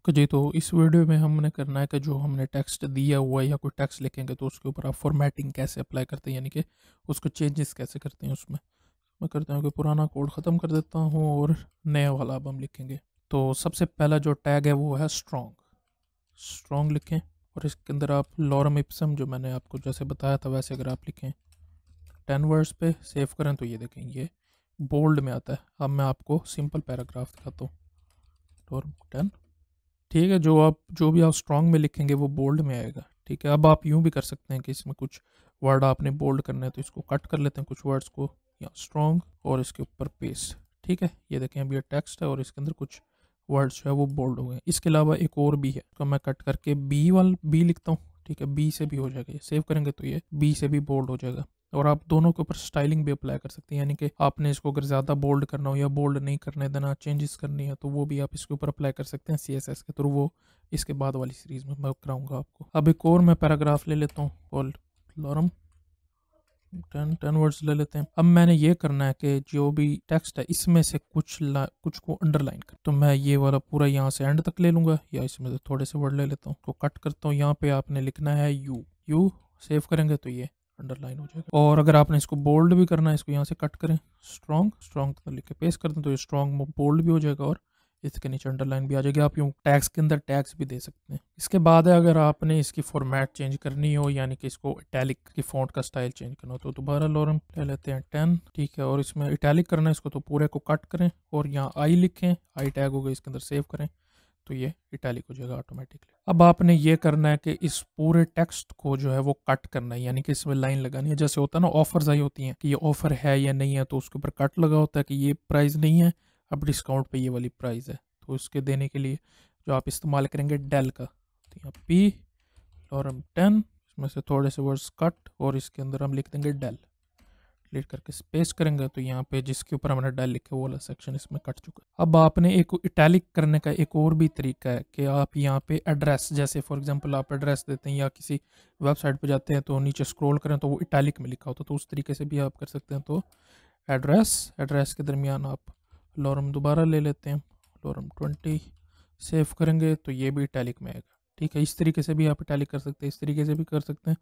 okay जी तो इस video में हमने करना है कि जो हमने टेक्स्ट दिया हुआ है या कोई टेक्स्ट लिखेंगे तो उसके ऊपर आप फॉर्मेटिंग कैसे अप्लाई करते हैं यानी कि उसको चेंजेस कैसे करते हैं उसमें मैं करता हूँ कि पुराना कोड ख़त्म कर देता हूँ और नया वाला अब हम लिखेंगे तो सबसे पहला जो टैग है वो है स्ट्रॉन्ग स्ट्रॉन्ग लिखें और इसके अंदर आप लॉरम इप्सम जो मैंने आपको जैसे बताया था वैसे अगर आप लिखें टेन वर्ड्स पे सेव करें तो ये देखें ये बोल्ड में आता है अब मैं आपको सिंपल पैराग्राफ दिखाता हूँ लॉरम टेन ठीक है जो आप जो भी आप स्ट्रॉन्ग में लिखेंगे वो बोल्ड में आएगा ठीक है अब आप यूँ भी कर सकते हैं कि इसमें कुछ वर्ड आपने बोल्ड करना है तो इसको कट कर लेते हैं कुछ वर्ड्स को या स्ट्रॉन्ग और इसके ऊपर पेस्ट ठीक है ये देखें अब ये टेक्स्ट है और इसके अंदर कुछ वर्ड्स जो है वो बोल्ड हो गए इसके अलावा एक और भी है तो मैं कट करके बी वाल बी लिखता हूँ ठीक है बी से भी हो जाएगा सेव करेंगे तो ये बी से भी बोल्ड हो जाएगा और आप दोनों के ऊपर स्टाइलिंग भी अप्लाई कर सकते हैं यानी कि आपने इसको अगर ज़्यादा बोल्ड करना हो या बोल्ड नहीं करने देना चेंजेस करनी है तो वो भी आप इसके ऊपर अप्लाई कर सकते हैं सी एस एस के थ्रू वो इसके बाद वाली सीरीज़ में मैं कराऊंगा आपको अब एक और मैं पैराग्राफ ले लेता हूँ called lorem ten ten words ले लेते हैं अब मैंने ये करना है कि जो भी टेक्स्ट है इसमें से कुछ कुछ को अंडरलाइन कर तो मैं ये वाला पूरा यहाँ से एंड तक ले लूँगा या इसमें से थोड़े से वर्ड ले लेता हूँ तो कट करता हूँ यहाँ पे आपने लिखना है यू यू सेव करेंगे तो ये अंडरलाइन हो जाएगा और अगर आपने इसको बोल्ड भी करना है इसको यहाँ से कट करें स्ट्रॉन्ग स्ट्रॉन्ग लिख के पेस्ट कर दें तो ये स्ट्रॉन्ग बोल्ड भी हो जाएगा और इसके नीचे अंडरलाइन भी आ जाएगी आप यूँ टैक्स के अंदर टैक्स भी दे सकते हैं इसके बाद है अगर आपने इसकी फॉर्मेट चेंज करनी हो यानी कि इसको इटैलिक की फॉन्ट का स्टाइल चेंज करना हो तो दोबारा लोरम ले लेते हैं टेन ठीक है और इसमें इटैलिक करना है इसको तो पूरे को कट करें और यहाँ आई लिखें आई टैग हो गई इसके अंदर सेव करें तो ये इटैलिक हो जाएगा ऑटोमेटिकली अब आपने ये करना है कि इस पूरे टेक्स्ट को जो है वो कट करना है यानी कि इसमें लाइन लगानी है जैसे होता है ना ऑफर्स आई होती हैं कि ये ऑफर है या नहीं है तो उसके ऊपर कट लगा होता है कि ये प्राइस नहीं है अब डिस्काउंट पे ये वाली प्राइस है तो उसके देने के लिए जो आप इस्तेमाल करेंगे डेल का तो यहाँ पी लॉरम टेन इसमें से थोड़े से वर्ड्स कट और इसके अंदर हम लिख देंगे डेल डिलीट करके स्पेस करेंगे तो यहाँ पे जिसके ऊपर हमने डेल लिखा वो वाला सेक्शन इसमें कट चुका है अब आपने एक इटैलिक करने का एक और भी तरीका है कि आप यहाँ पे एड्रेस जैसे फॉर एग्जांपल आप एड्रेस देते हैं या किसी वेबसाइट पे जाते हैं तो नीचे स्क्रॉल करें तो वो इटैलिक में लिखा होता है तो उस तरीके से भी आप कर सकते हैं तो एड्रेस एड्रेस के दरमियान आप लॉरम दोबारा ले लेते हैं लॉरम ट्वेंटी सेव करेंगे तो ये भी इटैलिक में आएगा ठीक है इस तरीके से भी आप इटैलिक कर सकते हैं इस तरीके से भी कर सकते हैं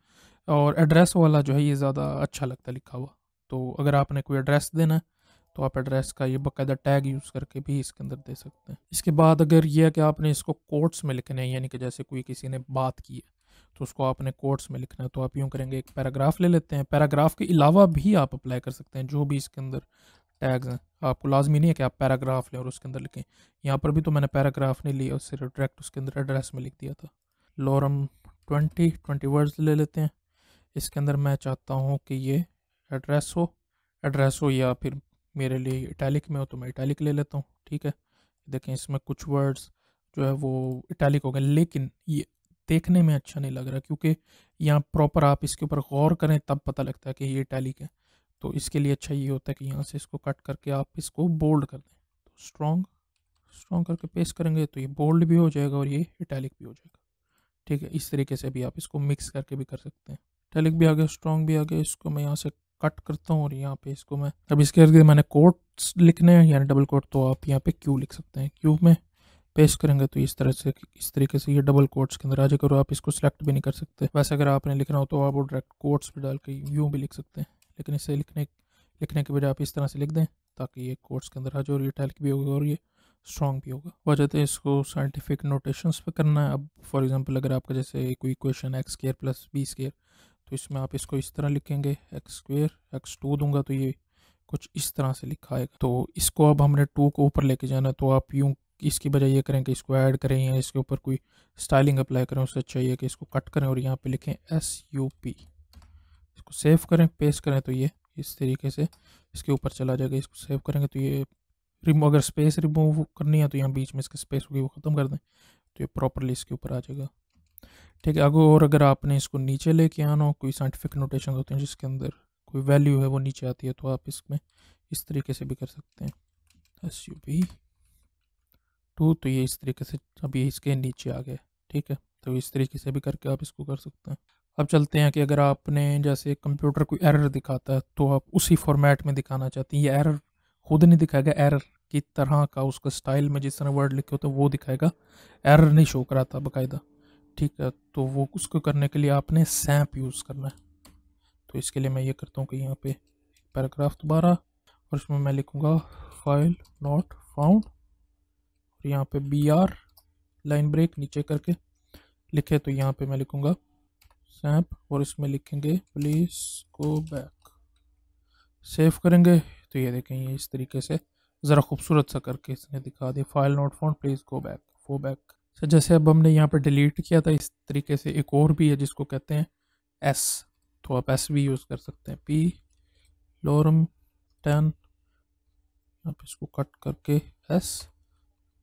और एड्रेस वाला जो है ये ज़्यादा अच्छा लगता है लिखा हुआ तो अगर आपने कोई एड्रेस देना है तो आप एड्रेस का ये बाकायदा टैग यूज़ करके भी इसके अंदर दे सकते हैं इसके बाद अगर यह है कि आपने इसको कोर्ट्स में लिखना है यानी कि जैसे कोई किसी ने बात की है तो उसको आपने कोर्ट्स में लिखना है तो आप यूँ करेंगे एक पैराग्राफ ले लेते हैं पैराग्राफ के अलावा भी आप अप्लाई कर सकते हैं जो भी इसके अंदर टैग्स हैं आपको लाजमी नहीं है कि आप पैराग्राफ लें और उसके अंदर लिखें यहाँ पर भी तो मैंने पैराग्राफ नहीं लिया उससे डायरेक्ट उसके अंदर एड्रेस में लिख दिया था लोरम ट्वेंटी ट्वेंटी वर्ड्स ले लेते हैं इसके अंदर मैं चाहता हूँ कि ये एड्रेस हो एड्रेस हो या फिर मेरे लिए इटैलिक में हो तो मैं इटैलिक ले लेता हूँ ठीक है देखें इसमें कुछ वर्ड्स जो है वो इटैलिक हो गए लेकिन ये देखने में अच्छा नहीं लग रहा क्योंकि यहाँ प्रॉपर आप इसके ऊपर गौर करें तब पता लगता है कि ये इटैलिक है तो इसके लिए अच्छा ये होता है कि यहाँ से इसको कट करके आप इसको बोल्ड कर दें तो स्ट्रॉन्ग स्ट्रॉन्ग करके पेस्ट करेंगे तो ये बोल्ड भी हो जाएगा और ये इटैलिक भी हो जाएगा ठीक है इस तरीके से भी आप इसको मिक्स करके भी कर सकते हैं इटैलिक भी आ गया स्ट्रॉन्ग भी आ गया इसको मैं यहाँ से कट करता हूँ और यहाँ पे इसको मैं अब इसके अगर मैंने कोट्स लिखने हैं यानी डबल कोट तो आप यहाँ पे क्यू लिख सकते हैं क्यू में पेस्ट करेंगे तो इस तरह से इस तरीके से ये डबल कोट्स के अंदर आ जाएगा और आप इसको सिलेक्ट भी नहीं कर सकते वैसे अगर आपने लिखना हो तो आप वो डायरेक्ट कोट्स भी डाल के यूँ भी लिख सकते हैं लेकिन इसे लिखने लिखने के बजाय आप इस तरह से लिख दें ताकि ये कोर्स के अंदर आ जाए और ये टैलिक भी होगा और ये स्ट्रॉन्ग भी होगा वजह तो इसको साइंटिफिक नोटेशंस पे करना है अब फॉर एग्जांपल अगर आपका जैसे कोई question x square plus b square तो इसमें आप इसको इस तरह लिखेंगे एक्स स्क्र एक्स टू दूंगा तो ये कुछ इस तरह से लिखा है तो इसको अब हमने टू को ऊपर लेके जाना है तो आप यूँ इसकी बजाय ये करें कि इसको ऐड करें या इसके ऊपर कोई स्टाइलिंग अप्लाई करें उससे अच्छा ये कि इसको कट करें और यहाँ पर लिखें एस यू पी इसको सेव करें पेस्ट करें तो ये इस तरीके से इसके ऊपर चला जाएगा इसको सेव करेंगे तो ये रिमूव अगर स्पेस रिमूव करनी है तो यहाँ बीच में इसकी स्पेस होगी वो ख़त्म कर दें तो ये प्रॉपरली इसके ऊपर आ जाएगा ठीक है अगर और अगर आपने इसको नीचे लेके आना हो कोई साइंटिफिक नोटेशन होते हैं जिसके अंदर कोई वैल्यू है वो नीचे आती है तो आप इसमें इस तरीके से भी कर सकते हैं एस यू बी टू तो ये इस तरीके से अभी इसके नीचे आ गया ठीक है तो इस तरीके से भी करके आप इसको कर सकते हैं अब चलते हैं कि अगर आपने जैसे कंप्यूटर कोई एरर दिखाता है तो आप उसी फॉर्मेट में दिखाना चाहते हैं ये एरर खुद नहीं दिखाएगा एरर की तरह का उसका स्टाइल में जिस तरह वर्ड लिखे होते तो हैं वो दिखाएगा एरर नहीं शो कराता बाकायदा ठीक है तो वो उसको करने के लिए आपने सैम्प यूज़ करना है तो इसके लिए मैं ये करता हूँ कि यहाँ पे पैराग्राफ दोबारा और इसमें मैं लिखूँगा फाइल नॉट फाउंड और यहाँ पे बी आर लाइन ब्रेक नीचे करके लिखे तो यहाँ पे मैं लिखूँगा सैम्प और इसमें लिखेंगे प्लीज़ गो बैक सेव करेंगे तो ये देखें ये इस तरीके से ज़रा खूबसूरत सा करके इसने दिखा दिया file not found please go back go back so जैसे अब हमने यहाँ पर डिलीट किया था इस तरीके से एक और भी है जिसको कहते हैं एस तो आप एस भी यूज़ कर सकते हैं पी लोरम टेन आप इसको कट करके एस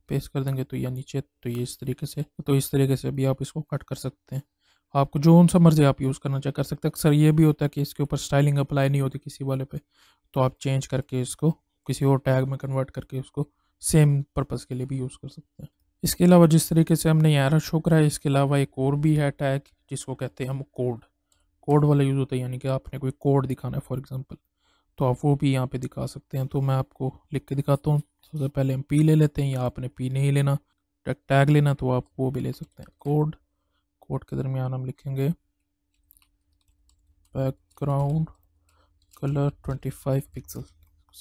पेस्ट कर देंगे तो या नीचे तो ये इस तरीके से तो इस तरीके से भी आप इसको कट कर सकते हैं आपको जो सा मर्ज़ी आप यूज़ करना चाहे कर सकते हैं अक्सर ये भी होता है कि इसके ऊपर स्टाइलिंग अप्लाई नहीं होती किसी वाले पे तो आप चेंज करके इसको किसी और टैग में कन्वर्ट करके उसको सेम पर्पज़ के लिए भी यूज़ कर सकते हैं इसके अलावा जिस तरीके से हमने यार शो करा है इसके अलावा एक और भी है टैग जिसको कहते हैं हम कोड कोड वाला यूज़ होता है यानी कि आपने कोई कोड दिखाना है फॉर एग्ज़ाम्पल तो आप वो भी यहाँ पे दिखा सकते हैं तो मैं आपको लिख के दिखाता हूँ सबसे पहले हम पी ले लेते हैं या आपने पी नहीं लेना टैग टैग लेना तो आप वो भी ले सकते हैं कोड कोड के दरमियान हम लिखेंगे background colour twenty five pixel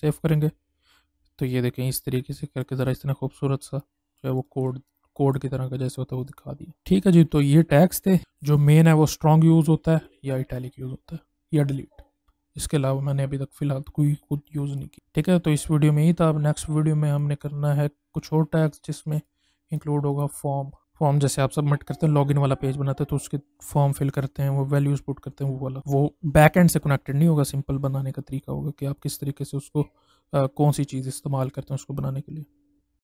save करेंगे तो ये देखें इस तरीके से करके ज़रा इतना खूबसूरत सा जो है वो कोड कोड की तरह का जैसे होता है वो दिखा दिया ठीक है जी तो ये टैक्स थे जो मेन है वो स्ट्रॉन्ग यूज़ होता है या इटैलिक यूज़ होता है या डिलीट इसके अलावा मैंने अभी तक फ़िलहाल तो कोई खुद यूज़ नहीं की ठीक है तो इस वीडियो में ही था अब नेक्स्ट वीडियो में हमने करना है कुछ और टैग्स जिसमें इंक्लूड होगा फॉर्म फॉर्म जैसे आप सबमिट करते हैं लॉगिन वाला पेज बनाते हैं तो उसके फॉर्म फिल करते हैं वो वैल्यूज पुट करते हैं वो वाला वो बैक एंड से कनेक्टेड नहीं होगा सिंपल बनाने का तरीका होगा कि आप किस तरीके से उसको आ, कौन सी चीज़ इस्तेमाल करते हैं उसको बनाने के लिए